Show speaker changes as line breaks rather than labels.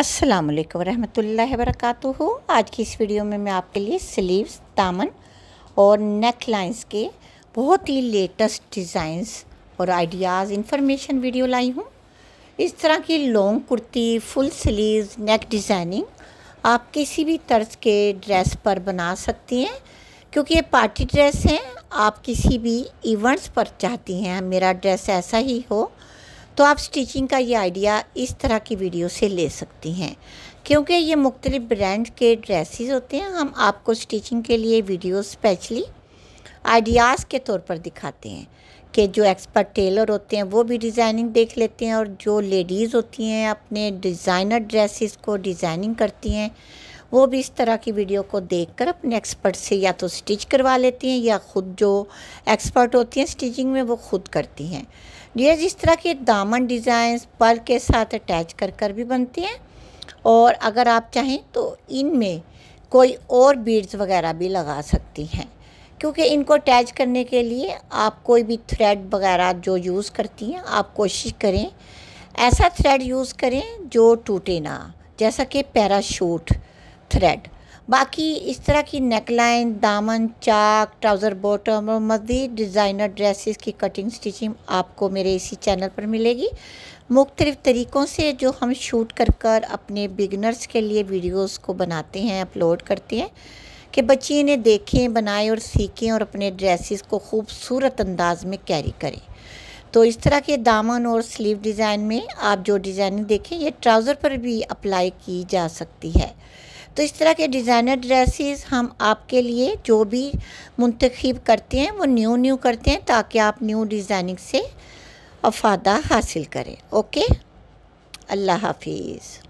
अस्सलाम वालेकुम रहमतुल्लाहि वरकatuhu आज की इस वीडियो में मैं आपके लिए स्लीव्स दामन और नेक लाइंस के बहुत ही लेटेस्ट डिज़ाइंस और आइडियाज़ इन्फॉर्मेशन वीडियो लाई हूँ इस तरह की long kurti full sleeves neck designing आप किसी भी तर्ज के ड्रेस पर बना सकती हैं क्योंकि ये पार्टी ड्रेस हैं आप किसी भी इवेंट्स पर चाहती हैं मेरा ड्रेस ऐसा ही हो तो आप स्टिचिंग का ये आइडिया इस तरह की वीडियो से ले सकती हैं क्योंकि ये मुख्तलिफ़ ब्रांड के ड्रेसेस होते हैं हम आपको स्टिचिंग के लिए वीडियो स्पेशली आइडियाज़ के तौर पर दिखाते हैं कि जो एक्सपर्ट टेलर होते हैं वो भी डिज़ाइनिंग देख लेते हैं और जो लेडीज़ होती हैं अपने डिज़ाइनर ड्रेसेस को डिज़ाइनिंग करती हैं वो भी इस तरह की वीडियो को देखकर अपने एक्सपर्ट से या तो स्टिच करवा लेती हैं या ख़ुद जो एक्सपर्ट होती हैं स्टिचिंग में वो ख़ुद करती हैं ये जिस तरह के दामन डिज़ाइन पल के साथ अटैच कर कर भी बनती हैं और अगर आप चाहें तो इनमें कोई और बीड्स वगैरह भी लगा सकती हैं क्योंकि इनको अटैच करने के लिए आप कोई भी थ्रेड वगैरह जो यूज़ करती हैं आप कोशिश करें ऐसा थ्रेड यूज़ करें जो टूटे ना जैसा कि पैराशूट थ्रेड बाकी इस तरह की नेकलाइन दामन चाक ट्राउज़र बॉटम और मज़ीद डिज़ाइनर ड्रेसेस की कटिंग स्टिचिंग आपको मेरे इसी चैनल पर मिलेगी मुख्तलिफ़ तरीक़ों से जो हम शूट कर कर अपने बिगनर्स के लिए वीडियोस को बनाते हैं अपलोड करते हैं कि बच्चे इन्हें देखें बनाएं और सीखें और अपने ड्रेसेस को खूबसूरत अंदाज में कैरी करें तो इस तरह के दामन और स्लीव डिज़ाइन में आप जो डिज़ाइनिंग देखें ये ट्राउज़र पर भी अप्लाई की जा सकती है तो इस तरह के डिज़ाइनर ड्रेसेस हम आपके लिए जो भी मुंतखब करते हैं वो न्यू न्यू करते हैं ताकि आप न्यू डिज़ाइनिंग से अफादा हासिल करें ओके अल्लाह हाफिज़